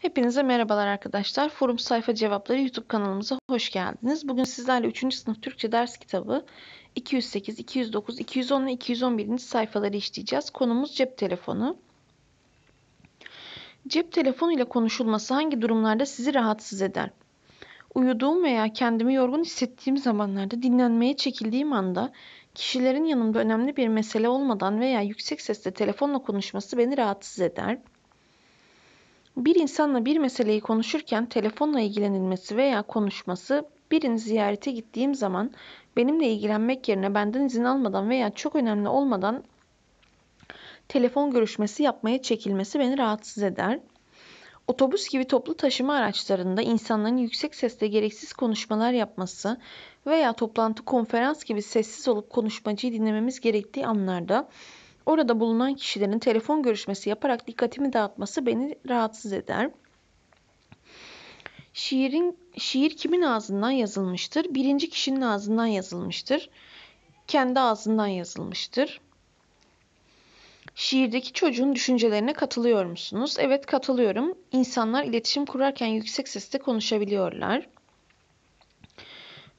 Hepinize merhabalar arkadaşlar. Forum Sayfa Cevapları YouTube kanalımıza hoş geldiniz. Bugün sizlerle 3. sınıf Türkçe ders kitabı 208, 209, 210 ve 211. sayfaları işleyeceğiz. Konumuz cep telefonu. Cep telefonu ile konuşulması hangi durumlarda sizi rahatsız eder? Uyuduğum veya kendimi yorgun hissettiğim zamanlarda dinlenmeye çekildiğim anda kişilerin yanımda önemli bir mesele olmadan veya yüksek sesle telefonla konuşması beni rahatsız eder.'' Bir insanla bir meseleyi konuşurken telefonla ilgilenilmesi veya konuşması, birini ziyarete gittiğim zaman benimle ilgilenmek yerine benden izin almadan veya çok önemli olmadan telefon görüşmesi yapmaya çekilmesi beni rahatsız eder. Otobüs gibi toplu taşıma araçlarında insanların yüksek sesle gereksiz konuşmalar yapması veya toplantı konferans gibi sessiz olup konuşmacıyı dinlememiz gerektiği anlarda Orada bulunan kişilerin telefon görüşmesi yaparak dikkatimi dağıtması beni rahatsız eder. Şiirin şiir kimin ağzından yazılmıştır? Birinci kişinin ağzından yazılmıştır. Kendi ağzından yazılmıştır. Şiirdeki çocuğun düşüncelerine katılıyor musunuz? Evet katılıyorum. İnsanlar iletişim kurarken yüksek sesle konuşabiliyorlar.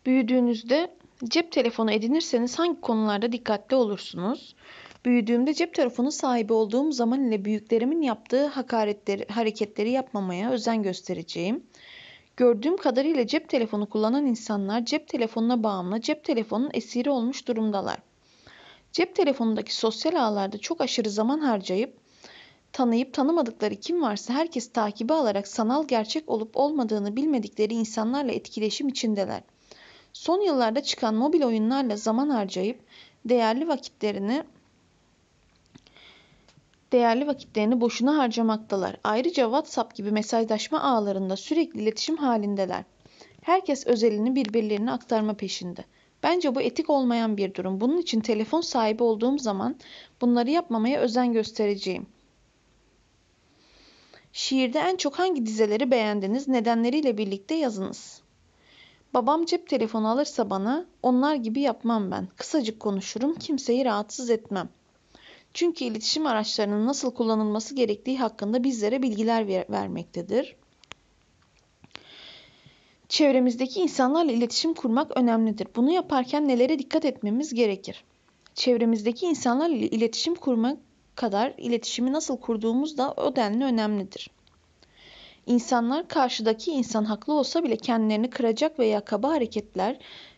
Büyüdüğünüzde cep telefonu edinirseniz hangi konularda dikkatli olursunuz? Büyüdüğümde cep telefonu sahibi olduğum zaman ile büyüklerimin yaptığı hakaretleri, hareketleri yapmamaya özen göstereceğim. Gördüğüm kadarıyla cep telefonu kullanan insanlar cep telefonuna bağımlı, cep telefonunun esiri olmuş durumdalar. Cep telefonundaki sosyal ağlarda çok aşırı zaman harcayıp tanıyıp tanımadıkları kim varsa herkes takibi alarak sanal gerçek olup olmadığını bilmedikleri insanlarla etkileşim içindeler. Son yıllarda çıkan mobil oyunlarla zaman harcayıp değerli vakitlerini değerli vakitlerini boşuna harcamaktalar. Ayrıca WhatsApp gibi mesajlaşma ağlarında sürekli iletişim halindeler. Herkes özelini birbirlerine aktarma peşinde. Bence bu etik olmayan bir durum. Bunun için telefon sahibi olduğum zaman bunları yapmamaya özen göstereceğim. Şiirde en çok hangi dizeleri beğendiniz? Nedenleriyle birlikte yazınız. Babam cep telefonu alırsa bana onlar gibi yapmam ben. Kısacık konuşurum, kimseyi rahatsız etmem.'' Çünkü iletişim araçlarının nasıl kullanılması gerektiği hakkında bizlere bilgiler ver vermektedir. Çevremizdeki insanlarla iletişim kurmak önemlidir. Bunu yaparken nelere dikkat etmemiz gerekir? Çevremizdeki insanlarla iletişim kurmak kadar iletişimi nasıl kurduğumuz da o denli önemlidir. İnsanlar karşıdaki insan haklı olsa bile kendilerini kıracak veya kaba hareketler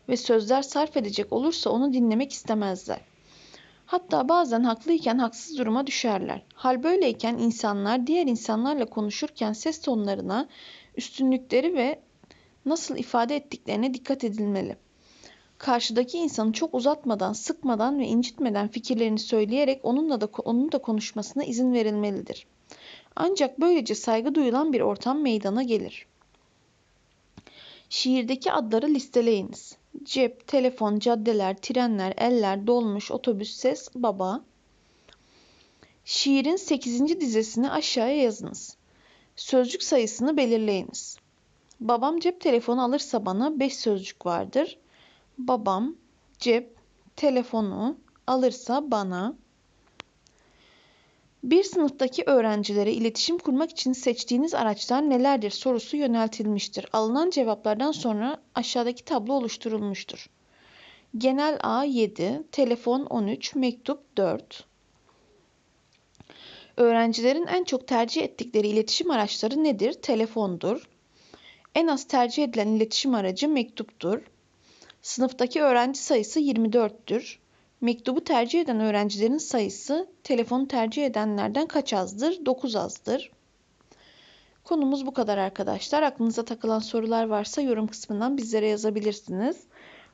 ve sözler sarf edecek olursa onu dinlemek istemezler. Hatta bazen haklıyken haksız duruma düşerler. Hal böyleyken insanlar diğer insanlarla konuşurken ses tonlarına, üstünlükleri ve nasıl ifade ettiklerine dikkat edilmeli. Karşıdaki insanı çok uzatmadan, sıkmadan ve incitmeden fikirlerini söyleyerek onunla da onun da konuşmasına izin verilmelidir. Ancak böylece saygı duyulan bir ortam meydana gelir. Şiirdeki adları listeleyiniz. Cep, telefon, caddeler, trenler, eller, dolmuş, otobüs, ses, baba. Şiirin 8. dizesini aşağıya yazınız. Sözcük sayısını belirleyiniz. Babam cep telefonu alırsa bana 5 sözcük vardır. Babam cep telefonu alırsa bana bir sınıftaki öğrencilere iletişim kurmak için seçtiğiniz araçlar nelerdir sorusu yöneltilmiştir. Alınan cevaplardan sonra aşağıdaki tablo oluşturulmuştur. Genel A 7, telefon 13, mektup 4. Öğrencilerin en çok tercih ettikleri iletişim araçları nedir? Telefondur. En az tercih edilen iletişim aracı mektuptur. Sınıftaki öğrenci sayısı 24'tür. Mektubu tercih eden öğrencilerin sayısı telefonu tercih edenlerden kaç azdır? 9 azdır. Konumuz bu kadar arkadaşlar. Aklınıza takılan sorular varsa yorum kısmından bizlere yazabilirsiniz.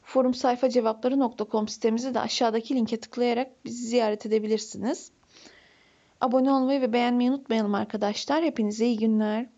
Forum sayfa cevapları.com sitemizi de aşağıdaki linke tıklayarak bizi ziyaret edebilirsiniz. Abone olmayı ve beğenmeyi unutmayalım arkadaşlar. Hepinize iyi günler.